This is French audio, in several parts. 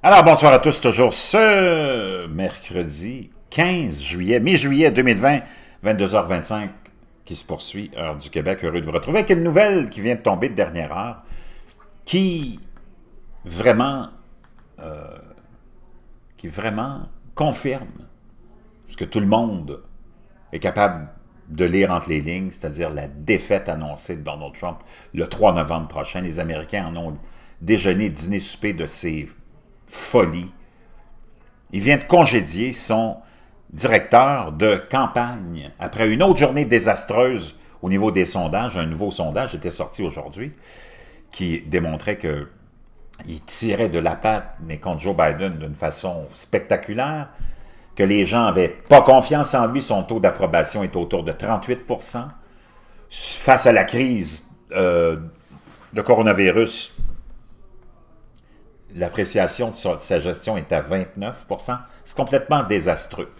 Alors, bonsoir à tous, toujours ce mercredi 15 juillet, mi-juillet 2020, 22h25, qui se poursuit, heure du Québec. Heureux de vous retrouver avec une nouvelle qui vient de tomber de dernière heure, qui vraiment, euh, qui vraiment confirme ce que tout le monde est capable de lire entre les lignes, c'est-à-dire la défaite annoncée de Donald Trump le 3 novembre prochain. Les Américains en ont déjeuné, dîné, souper de ces folie. Il vient de congédier son directeur de campagne après une autre journée désastreuse au niveau des sondages. Un nouveau sondage était sorti aujourd'hui qui démontrait que il tirait de la patte, mais contre Joe Biden d'une façon spectaculaire, que les gens n'avaient pas confiance en lui. Son taux d'approbation est autour de 38 Face à la crise euh, de coronavirus, l'appréciation de sa gestion est à 29 C'est complètement désastreux.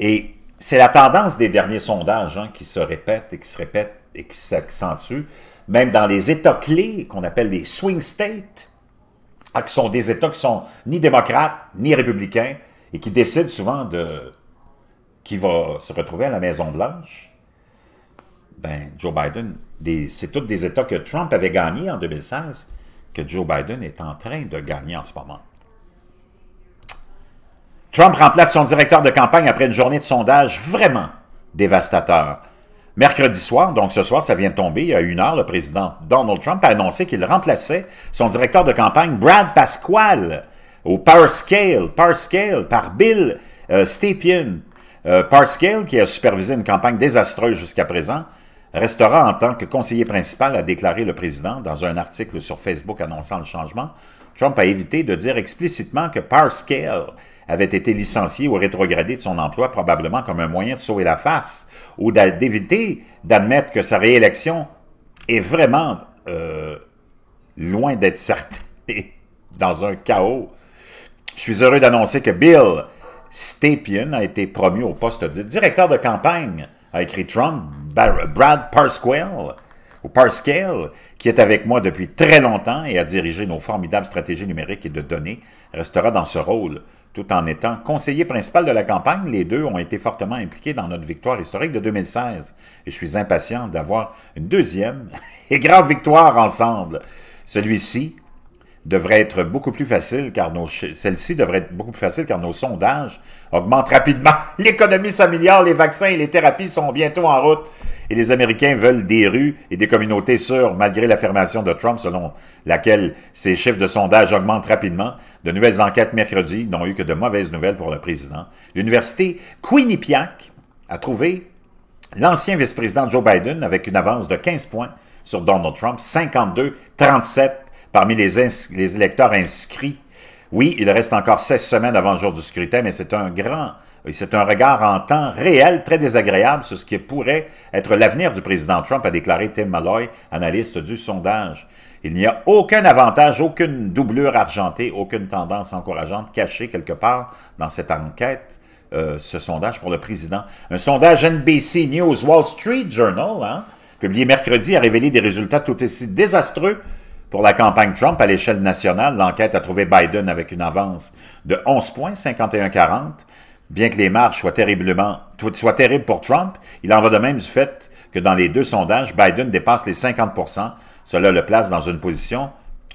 Et c'est la tendance des derniers sondages hein, qui se répète et qui se répète et qui s'accentue, même dans les États clés qu'on appelle les swing states, hein, qui sont des États qui sont ni démocrates ni républicains et qui décident souvent de qui va se retrouver à la Maison Blanche. Ben, Joe Biden, c'est tous des États que Trump avait gagnés en 2016 que Joe Biden est en train de gagner en ce moment. Trump remplace son directeur de campagne après une journée de sondage vraiment dévastateur. Mercredi soir, donc ce soir, ça vient de tomber, à une heure, le président Donald Trump a annoncé qu'il remplaçait son directeur de campagne, Brad Pasquale, au Parscale, Parscale, par Bill euh, Stepien. Euh, Parscale, qui a supervisé une campagne désastreuse jusqu'à présent, restera en tant que conseiller principal, a déclaré le président dans un article sur Facebook annonçant le changement. Trump a évité de dire explicitement que Parscale avait été licencié ou rétrogradé de son emploi probablement comme un moyen de sauver la face ou d'éviter d'admettre que sa réélection est vraiment euh, loin d'être certaine dans un chaos. Je suis heureux d'annoncer que Bill Stapien a été promu au poste de directeur de campagne, a écrit Trump Brad Parscale, ou Parscale, qui est avec moi depuis très longtemps et a dirigé nos formidables stratégies numériques et de données, restera dans ce rôle. Tout en étant conseiller principal de la campagne, les deux ont été fortement impliqués dans notre victoire historique de 2016. Et je suis impatient d'avoir une deuxième et grande victoire ensemble. Celui-ci devrait être beaucoup plus facile car nos celle-ci devrait être beaucoup plus facile car nos sondages augmentent rapidement. L'économie s'améliore, les vaccins et les thérapies sont bientôt en route et les Américains veulent des rues et des communautés sûres malgré l'affirmation de Trump selon laquelle ces chiffres de sondage augmentent rapidement. De nouvelles enquêtes mercredi n'ont eu que de mauvaises nouvelles pour le président. L'université Quinnipiac a trouvé l'ancien vice-président Joe Biden avec une avance de 15 points sur Donald Trump, 52-37 parmi les, électeurs inscrits. Oui, il reste encore 16 semaines avant le jour du scrutin, mais c'est un grand, c'est un regard en temps réel très désagréable sur ce qui pourrait être l'avenir du président Trump, a déclaré Tim Malloy, analyste du sondage. Il n'y a aucun avantage, aucune doublure argentée, aucune tendance encourageante cachée quelque part dans cette enquête, euh, ce sondage pour le président. Un sondage NBC News Wall Street Journal, hein, publié mercredi, a révélé des résultats tout aussi désastreux pour la campagne Trump à l'échelle nationale, l'enquête a trouvé Biden avec une avance de 11 points, 51-40. Bien que les marges soient terriblement, terribles pour Trump, il en va de même du fait que dans les deux sondages, Biden dépasse les 50 Cela le place dans une position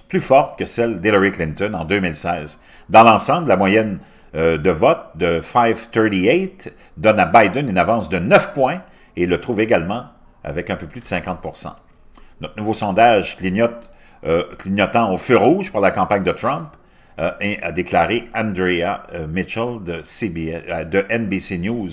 plus forte que celle d'Hillary Clinton en 2016. Dans l'ensemble, la moyenne euh, de vote de 538 donne à Biden une avance de 9 points et le trouve également avec un peu plus de 50 Notre nouveau sondage clignote euh, clignotant au feu rouge pour la campagne de Trump, euh, et a déclaré Andrea euh, Mitchell de, NBC News.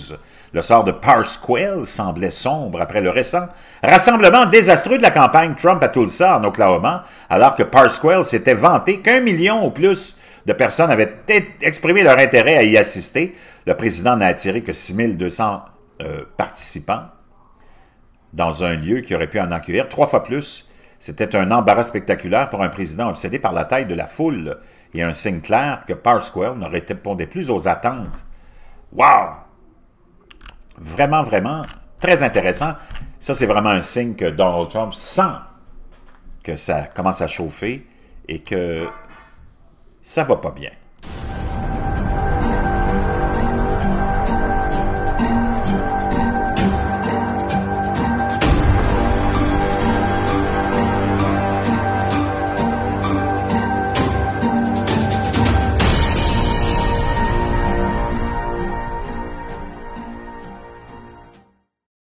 Le sort de Parsquale semblait sombre après le récent rassemblement désastreux de la campagne Trump à Tulsa, en Oklahoma, alors que Parsquale s'était vanté qu'un million ou plus de personnes avaient exprimé leur intérêt à y assister. Le président n'a attiré que 6200 participants dans un lieu qui aurait pu en accueillir trois fois plus c'était un embarras spectaculaire pour un président obsédé par la taille de la foule et un signe clair que square ne répondait plus aux attentes. Wow! Vraiment, vraiment très intéressant. Ça, c'est vraiment un signe que Donald Trump sent que ça commence à chauffer et que ça va pas bien.